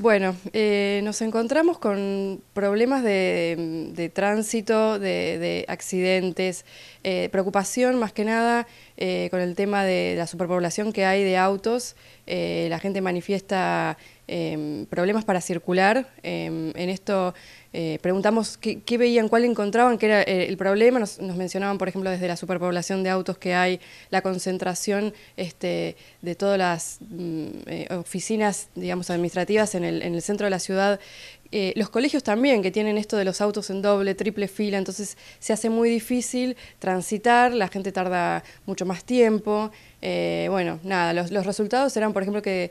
Bueno, eh, nos encontramos con problemas de, tránsito, de, accidentes, eh, preocupación más que nada eh, con el tema de la superpoblación que hay de autos. la gente manifiesta Em, problemas para circular. Em, en esto eh, preguntamos qué, veían, cuál encontraban que era eh, el problema. Nos, mencionaban, por ejemplo, desde la superpoblación de autos que hay, la concentración este, de todas las mm, eh, oficinas, digamos, administrativas en el, centro de la ciudad. los colegios también, que tienen esto de los autos en doble, triple fila, entonces se hace muy difícil transitar, la gente tarda mucho más tiempo. bueno, nada, los, resultados eran, por ejemplo, que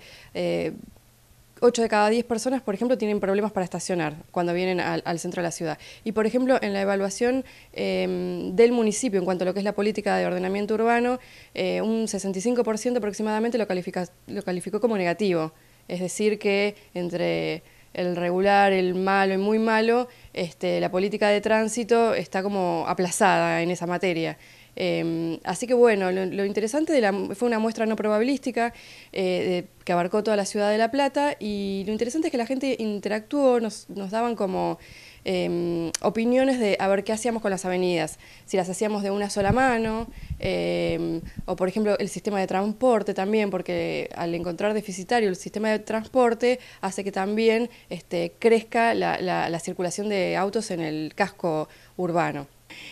8 de cada 10 personas, por ejemplo, tienen problemas para estacionar cuando vienen al, centro de la ciudad. Y, por ejemplo, en la evaluación em, del municipio en cuanto a lo que es la política de ordenamiento urbano, eh, un 65% aproximadamente lo, califica, lo calificó como negativo. Es decir, que entre el regular, el malo y muy malo, este, la política de tránsito está como aplazada en esa materia. Em, así que bueno, lo, interesante fue una muestra no probabilística eh, que abarcó toda la ciudad de La Plata y lo interesante es que la gente interactuó, nos, daban como em, opiniones de a ver qué hacíamos con las avenidas, si las hacíamos de una sola mano, em, o por ejemplo el sistema de transporte también, porque al encontrar deficitario el sistema de transporte hace que también este, crezca la circulación de autos en el casco urbano.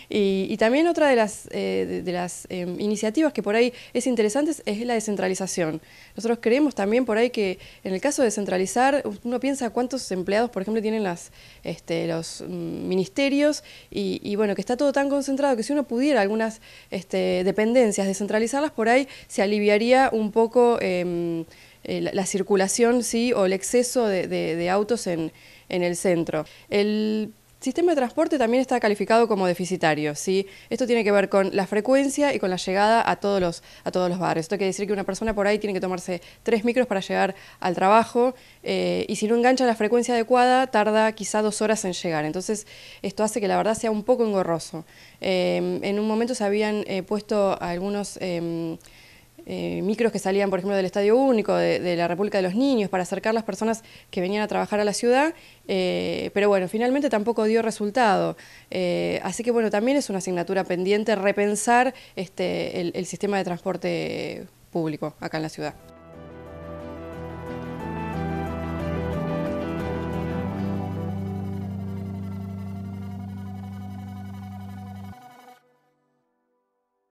Y, también otra de las, eh, de, las em, iniciativas que por ahí es interesante es la descentralización. Nosotros creemos también por ahí que en el caso de descentralizar, uno piensa cuántos empleados, por ejemplo, tienen las, este, los mm, ministerios y, bueno, que está todo tan concentrado que si uno pudiera algunas este, dependencias descentralizarlas, por ahí se aliviaría un poco... Em, eh, la, circulación, sí, o el exceso de, autos en, en el centro. El sistema de transporte también está calificado como deficitario. ¿sí? Esto tiene que ver con la frecuencia y con la llegada a todos, los, a todos los barrios. Esto quiere decir que una persona por ahí tiene que tomarse tres micros para llegar al trabajo eh, y si no engancha la frecuencia adecuada tarda quizá dos horas en llegar. Entonces esto hace que la verdad sea un poco engorroso. Eh, en un momento se habían eh, puesto algunos eh, micros que salían, por ejemplo, del Estadio Único, de, la República de los Niños, para acercar las personas que venían a trabajar a la ciudad, eh, pero bueno, finalmente tampoco dio resultado. Eh, así que bueno, también es una asignatura pendiente repensar este, el sistema de transporte público acá en la ciudad.